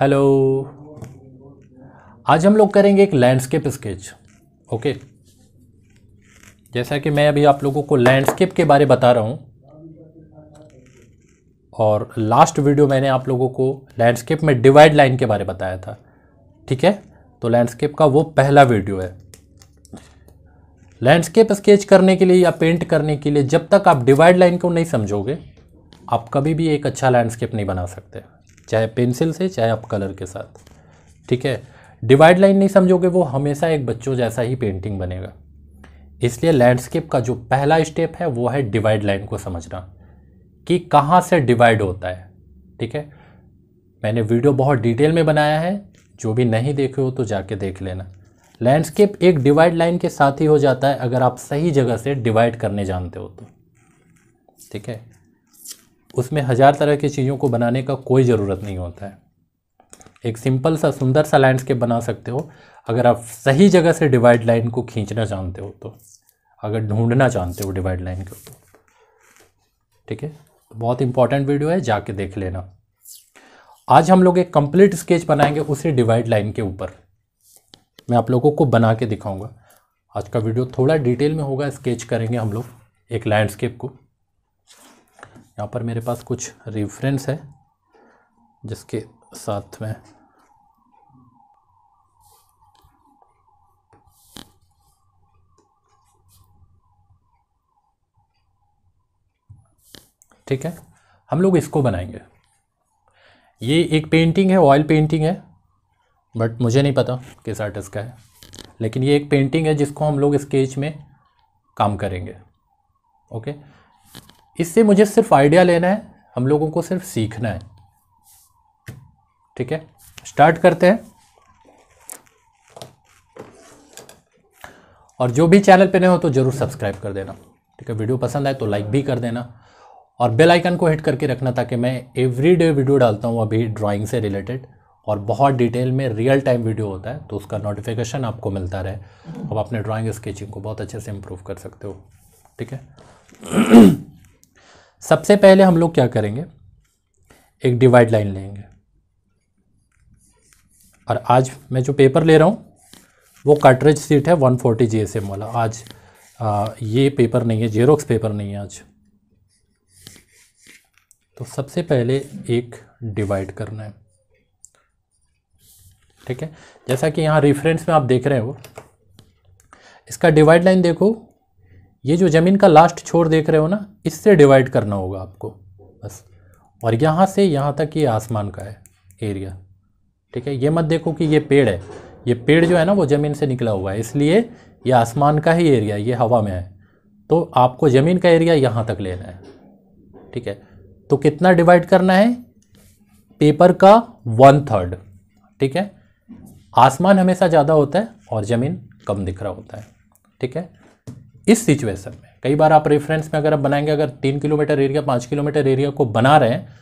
hello आज हम लोग करेंगे एक लैंडस्केप स्केच ओके जैसा कि मैं अभी आप लोगों को लैंडस्केप के बारे बता रहा हूँ और लास्ट वीडियो मैंने आप लोगों को लैंडस्केप में डिवाइड लाइन के बारे बताया था ठीक है तो लैंडस्केप का वो पहला वीडियो है लैंडस्केप स्केच करने के लिए या पेंट करने के लिए जब तक आप डिवाइड लाइन को नहीं समझोगे आप कभी भी एक अच्छा लैंडस्केप नहीं बना सकते चाहे पेंसिल से चाहे आप कलर के साथ ठीक है डिवाइड लाइन नहीं समझोगे वो हमेशा एक बच्चों जैसा ही पेंटिंग बनेगा इसलिए लैंडस्केप का जो पहला स्टेप है वो है डिवाइड लाइन को समझना कि कहाँ से डिवाइड होता है ठीक है मैंने वीडियो बहुत डिटेल में बनाया है जो भी नहीं देखे हो तो जाके देख लेना लैंडस्केप एक डिवाइड लाइन के साथ ही हो जाता है अगर आप सही जगह से डिवाइड करने जानते हो तो ठीक है उसमें हज़ार तरह की चीज़ों को बनाने का कोई ज़रूरत नहीं होता है एक सिंपल सा सुंदर सा लैंडस्केप बना सकते हो अगर आप सही जगह से डिवाइड लाइन को खींचना जानते हो तो अगर ढूंढना जानते हो डिवाइड लाइन को तो ठीक है बहुत इंपॉर्टेंट वीडियो है जाके देख लेना आज हम लोग एक कंप्लीट स्केच बनाएंगे उसी डिवाइड लाइन के ऊपर मैं आप लोगों को बना के दिखाऊंगा आज का वीडियो थोड़ा डिटेल में होगा स्केच करेंगे हम लोग एक लैंडस्केप को यहाँ पर मेरे पास कुछ रेफरेंस है जिसके साथ में ठीक है हम लोग इसको बनाएंगे ये एक पेंटिंग है ऑयल पेंटिंग है बट मुझे नहीं पता किस आर्टिस्ट का है लेकिन ये एक पेंटिंग है जिसको हम लोग स्केच में काम करेंगे ओके इससे मुझे सिर्फ आइडिया लेना है हम लोगों को सिर्फ सीखना है ठीक है स्टार्ट करते हैं और जो भी चैनल पे नए हो तो ज़रूर सब्सक्राइब कर देना ठीक है वीडियो पसंद आए तो लाइक भी कर देना और बेल आइकन को हिट करके रखना ताकि मैं एवरी डे वीडियो डालता हूँ अभी ड्राइंग से रिलेटेड और बहुत डिटेल में रियल टाइम वीडियो होता है तो उसका नोटिफिकेशन आपको मिलता रहे अब अपने ड्राइंग स्केचिंग को बहुत अच्छे से इम्प्रूव कर सकते हो ठीक है सबसे पहले हम लोग क्या करेंगे एक डिवाइड लाइन लेंगे और आज मैं जो पेपर ले रहा हूँ वो कार्ट्रेज सीट है 140 फोर्टी जी एस एम वाला आज आ, ये पेपर नहीं है जेरोक्स पेपर नहीं है आज तो सबसे पहले एक डिवाइड करना है ठीक है जैसा कि यहाँ रेफरेंस में आप देख रहे हो इसका डिवाइड लाइन देखो ये जो ज़मीन का लास्ट छोर देख रहे हो ना इससे डिवाइड करना होगा आपको बस और यहाँ से यहाँ तक ये आसमान का है एरिया ठीक है ये मत देखो कि ये पेड़ है ये पेड़ जो है ना वो ज़मीन से निकला हुआ है इसलिए ये आसमान का ही एरिया ये हवा में है तो आपको ज़मीन का एरिया यहाँ तक लेना है ठीक है तो कितना डिवाइड करना है पेपर का वन थर्ड ठीक है आसमान हमेशा ज़्यादा होता है और ज़मीन कम दिख रहा होता है ठीक है इस सिचुएशन में कई बार आप रेफरेंस में अगर आप बनाएंगे अगर तीन किलोमीटर एरिया पाँच किलोमीटर एरिया को बना रहे हैं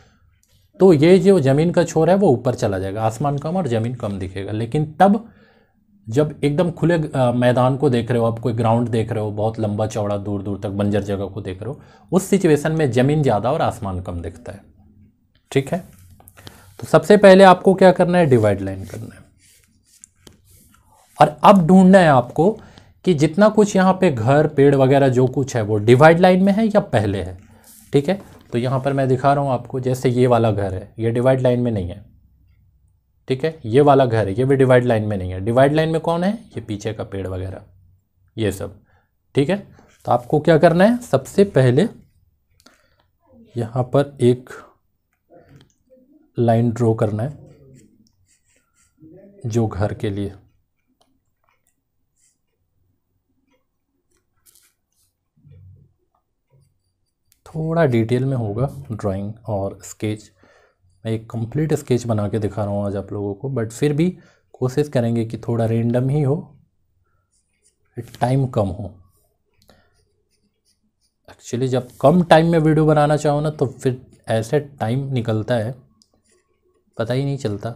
तो ये जो ज़मीन का छोर है वो ऊपर चला जाएगा आसमान कम और ज़मीन कम दिखेगा लेकिन तब जब एकदम खुले मैदान को देख रहे हो आप कोई ग्राउंड देख रहे हो बहुत लंबा चौड़ा दूर दूर तक बंजर जगह को देख रहे हो उस सिचुएशन में ज़मीन ज़्यादा और आसमान कम दिखता है ठीक है तो सबसे पहले आपको क्या करना है डिवाइड लाइन करना है और अब ढूंढना है आपको कि जितना कुछ यहाँ पे घर पेड़ वगैरह जो कुछ है वो डिवाइड लाइन में है या पहले है ठीक है तो यहाँ पर मैं दिखा रहा हूँ आपको जैसे ये वाला घर है ये डिवाइड लाइन में नहीं है ठीक है ये वाला घर है ये भी डिवाइड लाइन में नहीं है डिवाइड लाइन में कौन है ये पीछे का पेड़ वगैरह ये सब ठीक है तो आपको क्या करना है सबसे पहले यहाँ पर एक लाइन ड्रॉ करना है जो घर के लिए थोड़ा डिटेल में होगा ड्राइंग और स्केच मैं एक कंप्लीट स्केच बना के दिखा रहा हूँ आज आप लोगों को बट फिर भी कोशिश करेंगे कि थोड़ा रेंडम ही हो टाइम कम हो एक्चुअली जब कम टाइम में वीडियो बनाना चाहो ना तो फिर ऐसे टाइम निकलता है पता ही नहीं चलता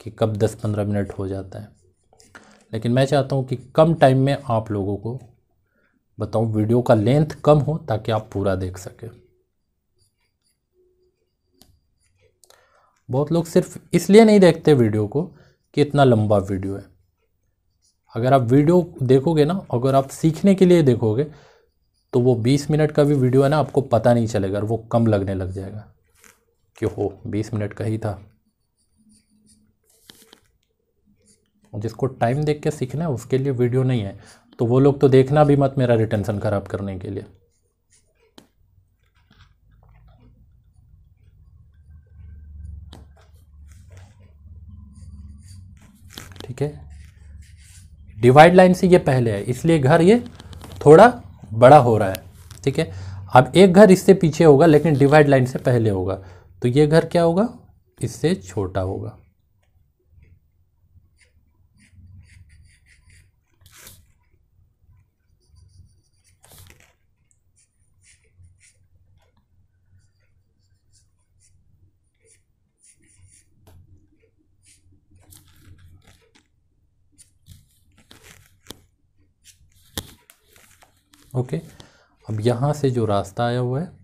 कि कब 10-15 मिनट हो जाता है लेकिन मैं चाहता हूँ कि कम टाइम में आप लोगों को बताऊं वीडियो का लेंथ कम हो ताकि आप पूरा देख सकें बहुत लोग सिर्फ इसलिए नहीं देखते वीडियो को कि इतना लंबा वीडियो है अगर आप वीडियो देखोगे ना अगर आप सीखने के लिए देखोगे तो वो 20 मिनट का भी वीडियो है ना आपको पता नहीं चलेगा और वो कम लगने लग जाएगा कि हो बीस मिनट का ही था जिसको टाइम देख के सीखना है उसके लिए वीडियो नहीं है तो वो लोग तो देखना भी मत मेरा रिटेंशन ख़राब करने के लिए ठीक है डिवाइड लाइन से ये पहले है इसलिए घर ये थोड़ा बड़ा हो रहा है ठीक है अब एक घर इससे पीछे होगा लेकिन डिवाइड लाइन से पहले होगा तो ये घर क्या होगा इससे छोटा होगा ओके अब यहाँ से जो रास्ता आया हुआ है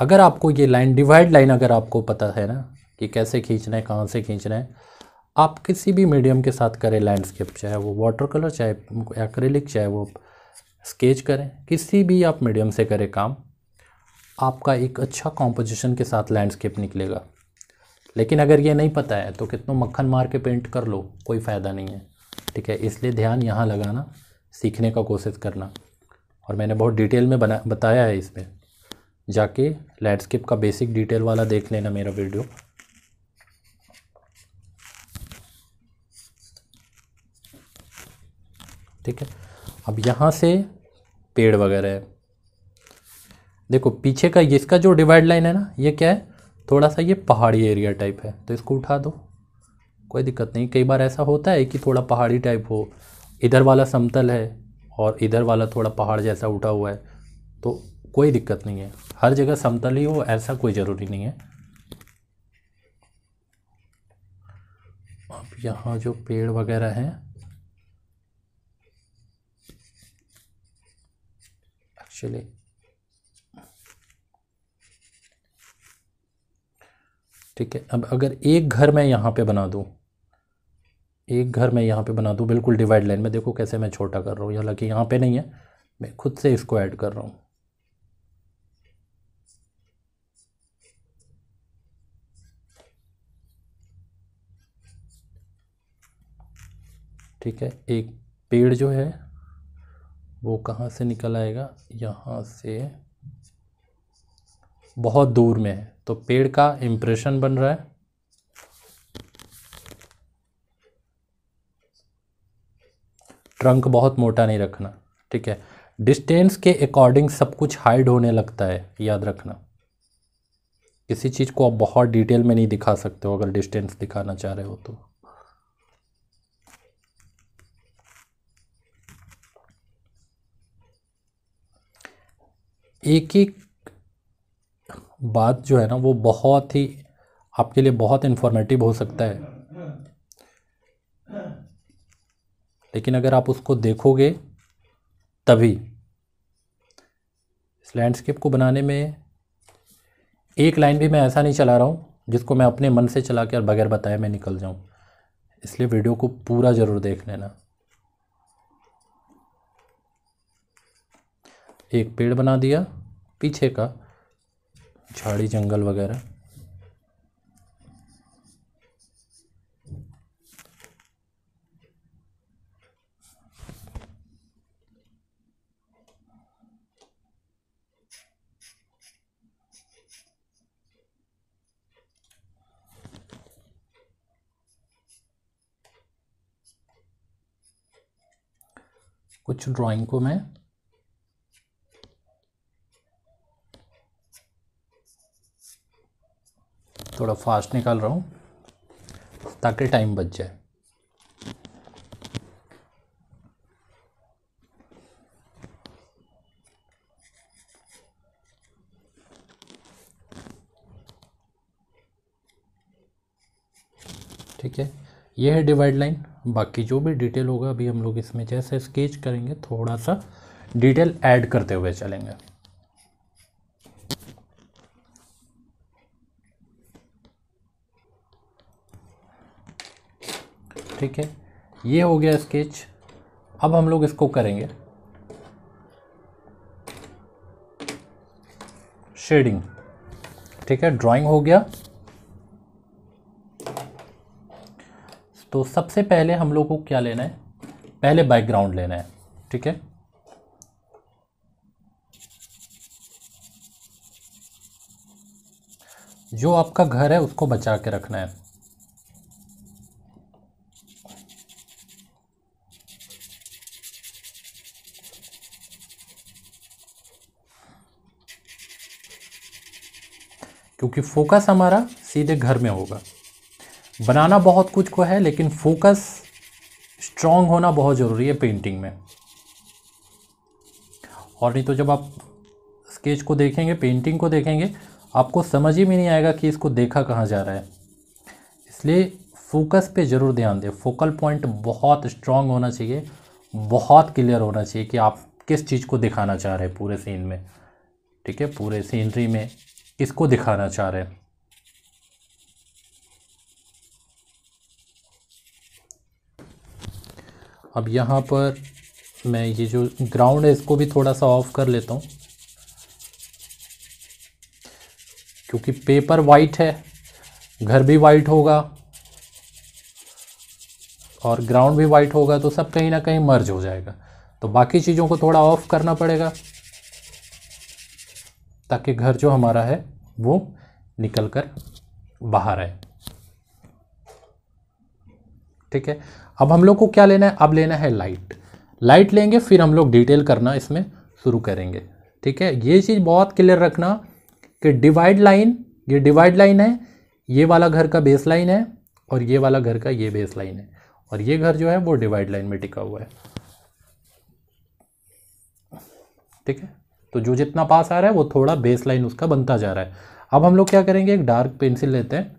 अगर आपको ये लाइन डिवाइड लाइन अगर आपको पता है ना कि कैसे खींचना है कहाँ से खींचना है आप किसी भी मीडियम के साथ करें लैंडस्केप चाहे वो वाटर कलर चाहे एक्रेलिक चाहे वो स्केच करें किसी भी आप मीडियम से करें काम आपका एक अच्छा कॉम्पोजिशन के साथ लैंडस्केप निकलेगा लेकिन अगर ये नहीं पता है तो कितनों मक्खन मार के पेंट कर लो कोई फ़ायदा नहीं है ठीक है इसलिए ध्यान यहाँ लगाना सीखने का कोशिश करना और मैंने बहुत डिटेल में बना बताया है इसमें जाके लैंडस्केप का बेसिक डिटेल वाला देख लेना मेरा वीडियो ठीक है अब यहाँ से पेड़ वगैरह है देखो पीछे का इसका जो डिवाइड लाइन है ना ये क्या है थोड़ा सा ये पहाड़ी एरिया टाइप है तो इसको उठा दो कोई दिक्कत नहीं कई बार ऐसा होता है कि थोड़ा पहाड़ी टाइप हो इधर वाला समतल है और इधर वाला थोड़ा पहाड़ जैसा उठा हुआ है तो कोई दिक्कत नहीं है हर जगह समतल ही हो ऐसा कोई ज़रूरी नहीं है अब यहाँ जो पेड़ वगैरह हैं एक्चुअली ठीक है अब अगर एक घर मैं यहाँ पे बना दूँ एक घर मैं यहाँ पे बना दूँ बिल्कुल डिवाइड लाइन में देखो कैसे मैं छोटा कर रहा हूँ हालांकि यहाँ पे नहीं है मैं खुद से इसको ऐड कर रहा हूँ ठीक है एक पेड़ जो है वो कहाँ से निकल आएगा यहाँ से बहुत दूर में है तो पेड़ का इम्प्रेशन बन रहा है ट्रंक बहुत मोटा नहीं रखना ठीक है डिस्टेंस के अकॉर्डिंग सब कुछ हाइड होने लगता है याद रखना किसी चीज़ को आप बहुत डिटेल में नहीं दिखा सकते हो अगर डिस्टेंस दिखाना चाह रहे हो तो एक एक बात जो है ना वो बहुत ही आपके लिए बहुत इन्फॉर्मेटिव हो सकता है लेकिन अगर आप उसको देखोगे तभी इस लैंडस्केप को बनाने में एक लाइन भी मैं ऐसा नहीं चला रहा हूँ जिसको मैं अपने मन से चला के और बगैर बताए मैं निकल जाऊँ इसलिए वीडियो को पूरा ज़रूर देख लेना एक पेड़ बना दिया पीछे का झाड़ी जंगल वगैरह कुछ ड्राइंग को मैं थोड़ा फास्ट निकाल रहा हूँ ताकि टाइम बच जाए ठीक है ये है डिवाइड लाइन बाकी जो भी डिटेल होगा अभी हम लोग इसमें जैसे स्केच करेंगे थोड़ा सा डिटेल ऐड करते हुए चलेंगे ठीक है ये हो गया स्केच अब हम लोग इसको करेंगे शेडिंग ठीक है ड्राइंग हो गया तो सबसे पहले हम लोग को क्या लेना है पहले बैकग्राउंड लेना है ठीक है जो आपका घर है उसको बचा के रखना है क्योंकि फोकस हमारा सीधे घर में होगा बनाना बहुत कुछ को है लेकिन फोकस स्ट्रांग होना बहुत ज़रूरी है पेंटिंग में और नहीं तो जब आप स्केच को देखेंगे पेंटिंग को देखेंगे आपको समझ ही में नहीं आएगा कि इसको देखा कहाँ जा रहा है इसलिए फोकस पे ज़रूर ध्यान दें फोकल पॉइंट बहुत स्ट्रांग होना चाहिए बहुत क्लियर होना चाहिए कि आप किस चीज़ को दिखाना चाह रहे हैं पूरे सीन में ठीक है पूरे सीनरी में इसको दिखाना चाह रहे हैं अब यहाँ पर मैं ये जो ग्राउंड है इसको भी थोड़ा सा ऑफ़ कर लेता हूँ क्योंकि पेपर वाइट है घर भी वाइट होगा और ग्राउंड भी वाइट होगा तो सब कहीं ना कहीं मर्ज हो जाएगा तो बाकी चीज़ों को थोड़ा ऑफ़ करना पड़ेगा ताकि घर जो हमारा है वो निकल कर बाहर आए ठीक है अब हम लोग को क्या लेना है अब लेना है लाइट लाइट लेंगे फिर हम लोग डिटेल करना इसमें शुरू करेंगे ठीक है ये चीज़ बहुत क्लियर रखना कि डिवाइड लाइन ये डिवाइड लाइन है ये वाला घर का बेस लाइन है और ये वाला घर का ये बेस लाइन है और ये घर जो है वो डिवाइड लाइन में टिका हुआ है ठीक है तो जो जितना पास आ रहा है वो थोड़ा बेस लाइन उसका बनता जा रहा है अब हम लोग क्या करेंगे एक डार्क पेंसिल लेते हैं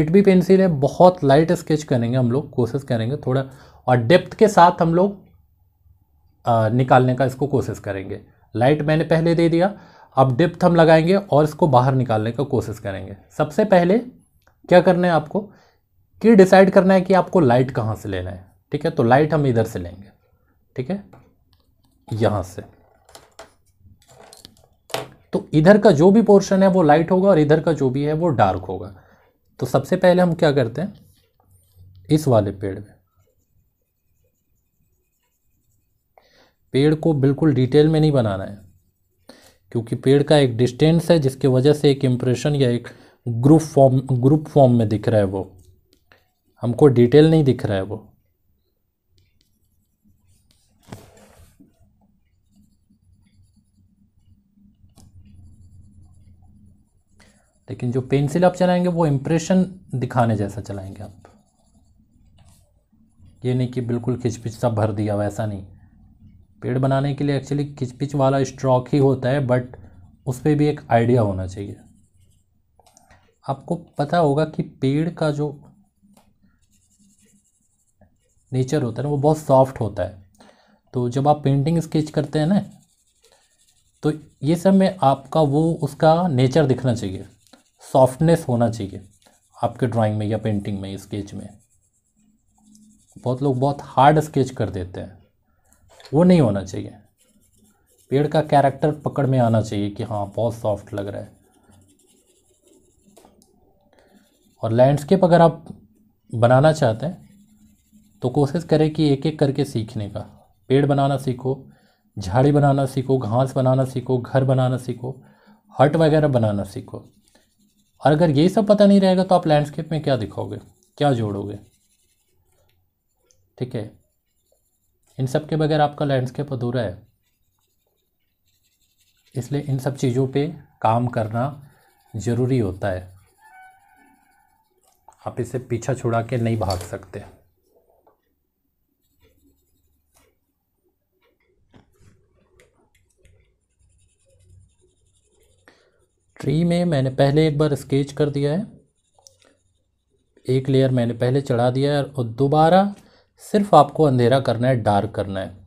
एट बी पेंसिल है बहुत लाइट स्केच करेंगे हम लोग कोशिश करेंगे थोड़ा और डेप्थ के साथ हम लोग निकालने का इसको कोशिश करेंगे लाइट मैंने पहले दे दिया अब डेप्थ हम लगाएंगे और इसको बाहर निकालने का कोशिश करेंगे सबसे पहले क्या करना है आपको कि डिसाइड करना है कि आपको लाइट कहाँ से लेना है ठीक है तो लाइट हम इधर से लेंगे ठीक है यहाँ से तो इधर का जो भी पोर्शन है वो लाइट होगा और इधर का जो भी है वो डार्क होगा तो सबसे पहले हम क्या करते हैं इस वाले पेड़ में पेड़ को बिल्कुल डिटेल में नहीं बनाना है क्योंकि पेड़ का एक डिस्टेंस है जिसके वजह से एक इम्प्रेशन या एक ग्रुप फॉर्म ग्रुप फॉर्म में दिख रहा है वो हमको डिटेल नहीं दिख रहा है वो लेकिन जो पेंसिल आप चलाएंगे वो इम्प्रेशन दिखाने जैसा चलाएंगे आप ये नहीं कि बिल्कुल खिचपिच सा भर दिया वैसा नहीं पेड़ बनाने के लिए एक्चुअली खिचपिच वाला स्ट्रॉक ही होता है बट उस पर भी एक आइडिया होना चाहिए आपको पता होगा कि पेड़ का जो नेचर होता है ना वो बहुत सॉफ्ट होता है तो जब आप पेंटिंग स्केच करते हैं ना तो ये सब में आपका वो उसका नेचर दिखना चाहिए सॉफ्टनेस होना चाहिए आपके ड्राइंग में या पेंटिंग में स्केच में बहुत लोग बहुत हार्ड स्केच कर देते हैं वो नहीं होना चाहिए पेड़ का कैरेक्टर पकड़ में आना चाहिए कि हाँ बहुत सॉफ्ट लग रहा है और लैंडस्केप अगर आप बनाना चाहते हैं तो कोशिश करें कि एक एक करके सीखने का पेड़ बनाना सीखो झाड़ी बनाना सीखो घास बनाना सीखो घर बनाना सीखो हट वगैरह बनाना सीखो और अगर ये सब पता नहीं रहेगा तो आप लैंडस्केप में क्या दिखाओगे क्या जोड़ोगे ठीक है इन सब के बगैर आपका लैंडस्केप अधूरा है इसलिए इन सब चीज़ों पे काम करना ज़रूरी होता है आप इसे पीछा छुड़ा के नहीं भाग सकते ट्री में मैंने पहले एक बार स्केच कर दिया है एक लेयर मैंने पहले चढ़ा दिया है और दोबारा सिर्फ आपको अंधेरा करना है डार्क करना है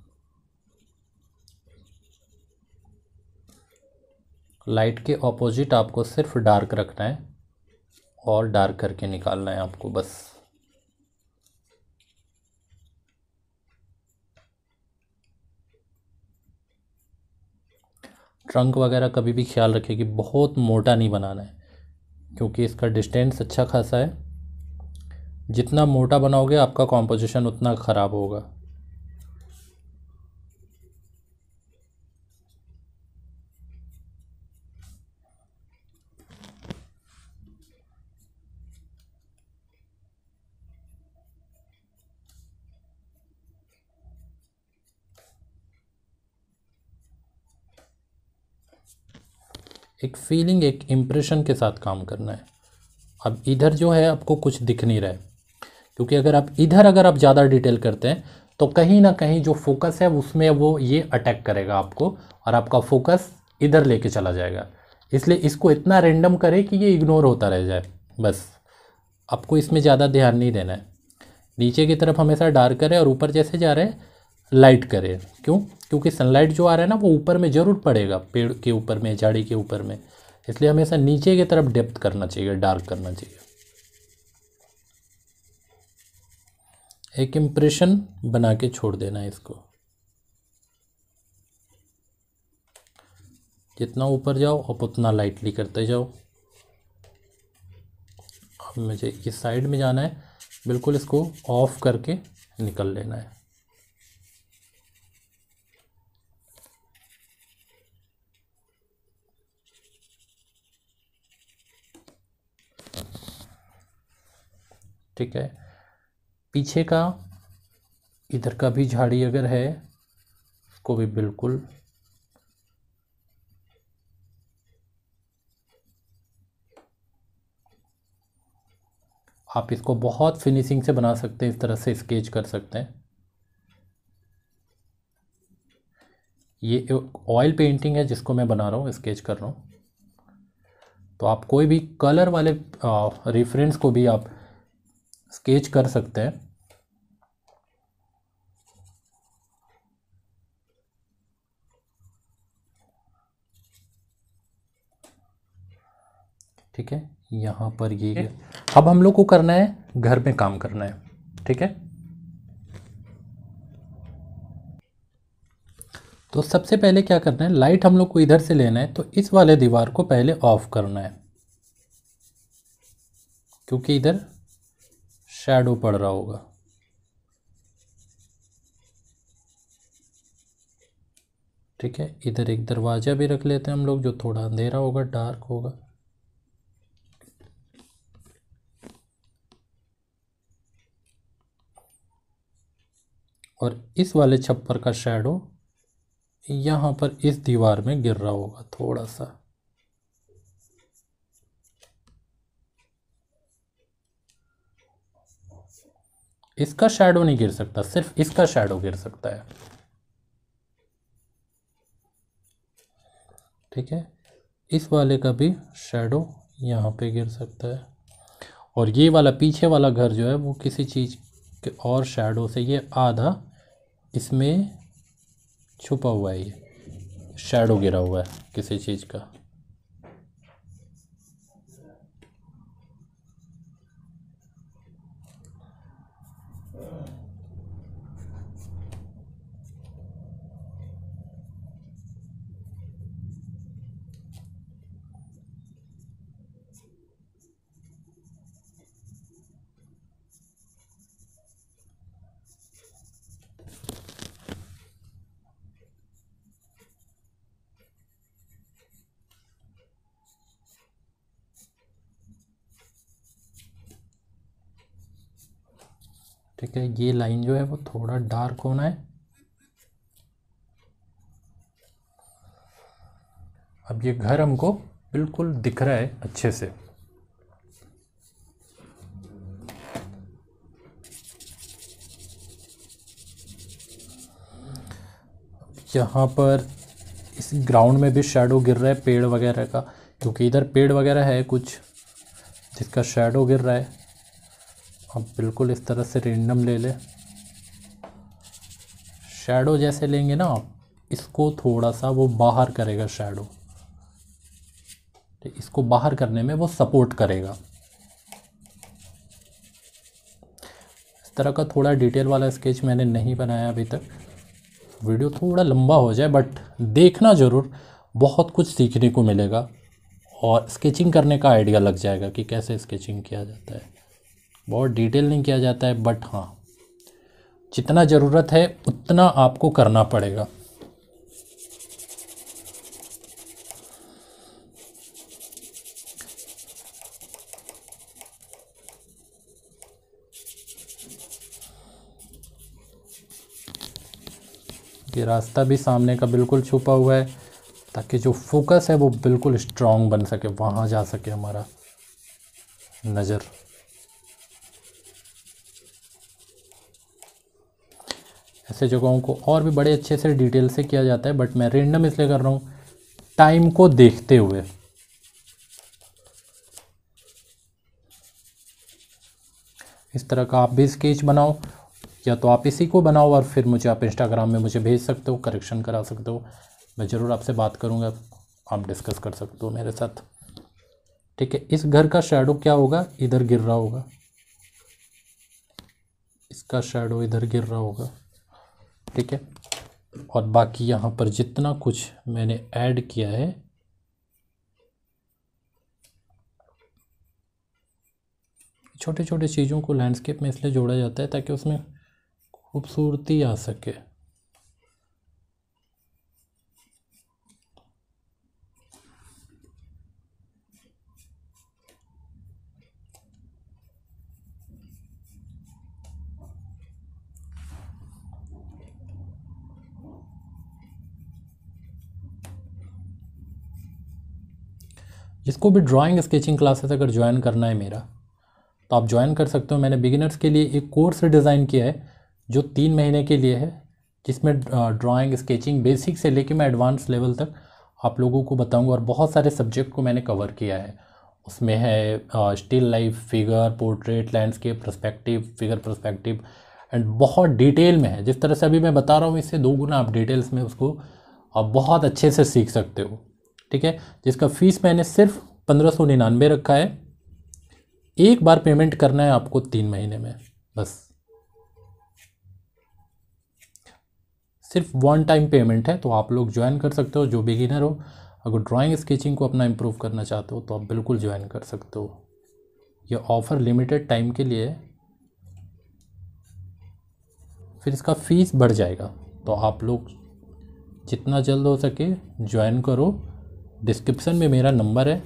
लाइट के ऑपोजिट आपको सिर्फ डार्क रखना है और डार्क करके निकालना है आपको बस ट्रंक वगैरह कभी भी ख्याल रखें कि बहुत मोटा नहीं बनाना है क्योंकि इसका डिस्टेंस अच्छा खासा है जितना मोटा बनाओगे आपका कॉम्पोजिशन उतना ख़राब होगा एक फीलिंग एक इम्प्रेशन के साथ काम करना है अब इधर जो है आपको कुछ दिख नहीं रहा है क्योंकि अगर आप इधर अगर आप ज़्यादा डिटेल करते हैं तो कहीं ना कहीं जो फोकस है उसमें वो ये अटैक करेगा आपको और आपका फोकस इधर लेके चला जाएगा इसलिए इसको इतना रेंडम करें कि ये इग्नोर होता रह जाए बस आपको इसमें ज़्यादा ध्यान नहीं देना है नीचे की तरफ हमेशा डार्क करें और ऊपर जैसे जा रहे हैं लाइट करे क्यों क्योंकि सनलाइट जो आ रहा है ना वो ऊपर में ज़रूर पड़ेगा पेड़ के ऊपर में झाड़ी के ऊपर में इसलिए हमेशा नीचे की तरफ डेप्थ करना चाहिए डार्क करना चाहिए एक इम्प्रेशन बना के छोड़ देना है इसको जितना ऊपर जाओ आप उतना लाइटली करते जाओ अब मुझे इस साइड में जाना है बिल्कुल इसको ऑफ करके निकल लेना है ठीक है पीछे का इधर का भी झाड़ी अगर है उसको भी बिल्कुल आप इसको बहुत फिनिशिंग से बना सकते हैं इस तरह से स्केच कर सकते हैं ये ऑयल पेंटिंग है जिसको मैं बना रहा हूँ स्केच कर रहा हूँ तो आप कोई भी कलर वाले रेफरेंस को भी आप स्केच कर सकते हैं ठीक है यहां पर ये अब हम लोग को करना है घर में काम करना है ठीक है तो सबसे पहले क्या करना है लाइट हम लोग को इधर से लेना है तो इस वाले दीवार को पहले ऑफ करना है क्योंकि इधर शेडो पड़ रहा होगा ठीक है इधर एक दरवाज़ा भी रख लेते हैं हम लोग जो थोड़ा अंधेरा होगा डार्क होगा और इस वाले छप्पर का शेडो यहाँ पर इस दीवार में गिर रहा होगा थोड़ा सा इसका शेडो नहीं गिर सकता सिर्फ इसका शेडो गिर सकता है ठीक है इस वाले का भी शेडो यहाँ पे गिर सकता है और ये वाला पीछे वाला घर जो है वो किसी चीज़ के और शेडो से ये आधा इसमें छुपा हुआ है ये शेडो गिरा हुआ है किसी चीज़ का ठीक है ये लाइन जो है वो थोड़ा डार्क होना है अब ये घर हमको बिल्कुल दिख रहा है अच्छे से यहाँ पर इस ग्राउंड में भी शेडो गिर रहा है पेड़ वगैरह का क्योंकि इधर पेड़ वगैरह है कुछ जिसका शेडो गिर रहा है अब बिल्कुल इस तरह से रेंडम ले लें शेडो जैसे लेंगे ना आप इसको थोड़ा सा वो बाहर करेगा शेडो तो इसको बाहर करने में वो सपोर्ट करेगा इस तरह का थोड़ा डिटेल वाला स्केच मैंने नहीं बनाया अभी तक वीडियो थोड़ा लंबा हो जाए बट देखना ज़रूर बहुत कुछ सीखने को मिलेगा और स्केचिंग करने का आइडिया लग जाएगा कि कैसे स्केचिंग किया जाता है बहुत डिटेल नहीं किया जाता है बट हाँ जितना ज़रूरत है उतना आपको करना पड़ेगा ये रास्ता भी सामने का बिल्कुल छुपा हुआ है ताकि जो फोकस है वो बिल्कुल स्ट्रांग बन सके वहाँ जा सके हमारा नज़र ऐसे जगहों को और भी बड़े अच्छे से डिटेल से किया जाता है बट मैं रेंडम इसलिए कर रहा हूँ टाइम को देखते हुए इस तरह का आप भी स्केच बनाओ या तो आप इसी को बनाओ और फिर मुझे आप इंस्टाग्राम में मुझे भेज सकते हो करेक्शन करा सकते हो मैं ज़रूर आपसे बात करूँगा आप डिस्कस कर सकते हो मेरे साथ ठीक है इस घर का शेडो क्या होगा इधर गिर रहा होगा इसका शेडो इधर गिर रहा होगा ठीक है और बाकी यहाँ पर जितना कुछ मैंने ऐड किया है छोटे छोटे चीज़ों को लैंडस्केप में इसलिए जोड़ा जाता है ताकि उसमें खूबसूरती आ सके जिसको भी ड्राइंग स्केचिंग क्लासेस अगर ज्वाइन करना है मेरा तो आप ज्वाइन कर सकते हो मैंने बिगिनर्स के लिए एक कोर्स डिज़ाइन किया है जो तीन महीने के लिए है जिसमें ड्राइंग स्केचिंग बेसिक से लेके मैं एडवांस लेवल तक आप लोगों को बताऊंगा और बहुत सारे सब्जेक्ट को मैंने कवर किया है उसमें है still life figure portrait landscape perspective figure perspective and बहुत डिटेल में है जिस तरह से अभी मैं बता रहा हूँ इससे दो गुना आप डिटेल्स में उसको आप बहुत अच्छे से सीख सकते हो ठीक है जिसका फ़ीस मैंने सिर्फ पंद्रह सौ निन्यानवे रखा है एक बार पेमेंट करना है आपको तीन महीने में बस सिर्फ वन टाइम पेमेंट है तो आप लोग ज्वाइन कर सकते हो जो बिगिनर हो अगर ड्राइंग स्केचिंग को अपना इम्प्रूव करना चाहते हो तो आप बिल्कुल ज्वाइन कर सकते हो यह ऑफ़र लिमिटेड टाइम के लिए है फिर इसका फ़ीस बढ़ जाएगा तो आप लोग जितना जल्द हो सके ज्वाइन करो डिस्क्रिप्शन में मेरा नंबर है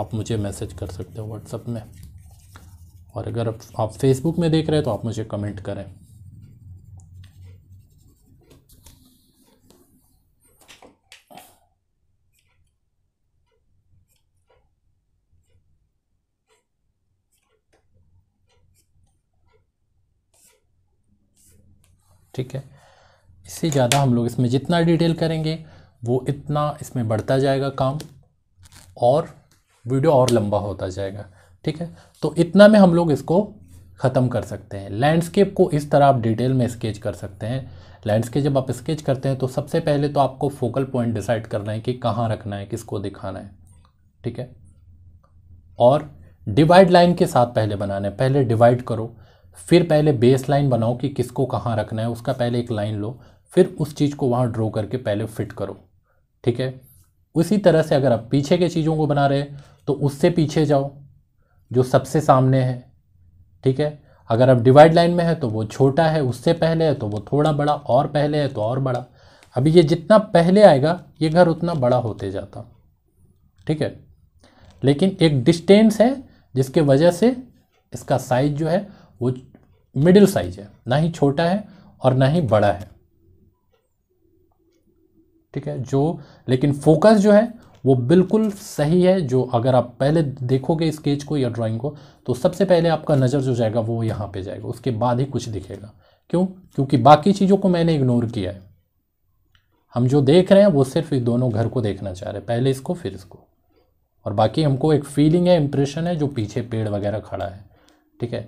आप मुझे मैसेज कर सकते हो व्हाट्सअप में और अगर आप फेसबुक में देख रहे हैं तो आप मुझे कमेंट करें ठीक है इससे ज़्यादा हम लोग इसमें जितना डिटेल करेंगे वो इतना इसमें बढ़ता जाएगा काम और वीडियो और लंबा होता जाएगा ठीक है तो इतना में हम लोग इसको ख़त्म कर सकते हैं लैंडस्केप को इस तरह आप डिटेल में स्केच कर सकते हैं लैंडस्केप जब आप स्केच करते हैं तो सबसे पहले तो आपको फोकल पॉइंट डिसाइड करना है कि कहाँ रखना है किसको दिखाना है ठीक है और डिवाइड लाइन के साथ पहले बनाना है पहले डिवाइड करो फिर पहले बेस लाइन बनाओ कि किसको कहाँ रखना है उसका पहले एक लाइन लो फिर उस चीज़ को वहाँ ड्रॉ करके पहले फिट करो ठीक है उसी तरह से अगर आप पीछे के चीज़ों को बना रहे हैं तो उससे पीछे जाओ जो सबसे सामने है ठीक है अगर आप डिवाइड लाइन में है तो वो छोटा है उससे पहले है तो वो थोड़ा बड़ा और पहले है तो और बड़ा अभी ये जितना पहले आएगा ये घर उतना बड़ा होते जाता ठीक है लेकिन एक डिस्टेंस है जिसके वजह से इसका साइज जो है वो मिडिल साइज है ना ही छोटा है और ना ही बड़ा है ठीक है जो लेकिन फोकस जो है वो बिल्कुल सही है जो अगर आप पहले देखोगे स्केच को या ड्राइंग को तो सबसे पहले आपका नज़र जो जाएगा वो यहाँ पे जाएगा उसके बाद ही कुछ दिखेगा क्यों क्योंकि बाकी चीज़ों को मैंने इग्नोर किया है हम जो देख रहे हैं वो सिर्फ इस दोनों घर को देखना चाह रहे हैं पहले इसको फिर इसको और बाकी हमको एक फीलिंग है इम्प्रेशन है जो पीछे पेड़ वगैरह खड़ा है ठीक है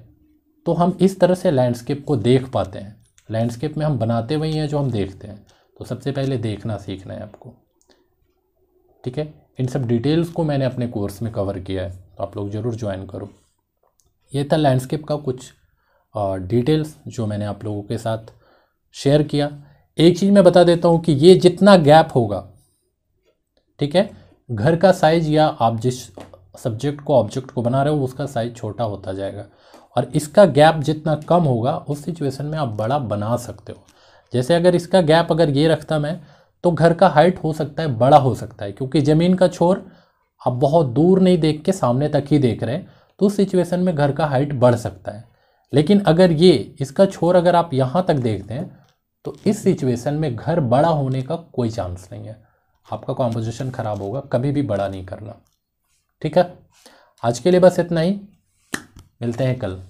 तो हम इस तरह से लैंडस्केप को देख पाते हैं लैंडस्केप में हम बनाते वही हैं जो हम देखते हैं तो सबसे पहले देखना सीखना है आपको ठीक है इन सब डिटेल्स को मैंने अपने कोर्स में कवर किया है तो आप लोग ज़रूर ज्वाइन करो ये था लैंडस्केप का कुछ डिटेल्स जो मैंने आप लोगों के साथ शेयर किया एक चीज़ मैं बता देता हूँ कि ये जितना गैप होगा ठीक है घर का साइज या आप जिस सब्जेक्ट को ऑब्जेक्ट को बना रहे हो उसका साइज छोटा होता जाएगा और इसका गैप जितना कम होगा उस सिचुएशन में आप बड़ा बना सकते हो जैसे अगर इसका गैप अगर ये रखता मैं तो घर का हाइट हो सकता है बड़ा हो सकता है क्योंकि ज़मीन का छोर आप बहुत दूर नहीं देख के सामने तक ही देख रहे हैं तो उस सिचुएसन में घर का हाइट बढ़ सकता है लेकिन अगर ये इसका छोर अगर आप यहाँ तक देखते हैं तो इस सिचुएसन में घर बड़ा होने का कोई चांस नहीं है आपका कॉम्पोजिशन ख़राब होगा कभी भी बड़ा नहीं करना ठीक है आज के लिए बस इतना ही मिलते हैं कल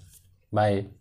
बाय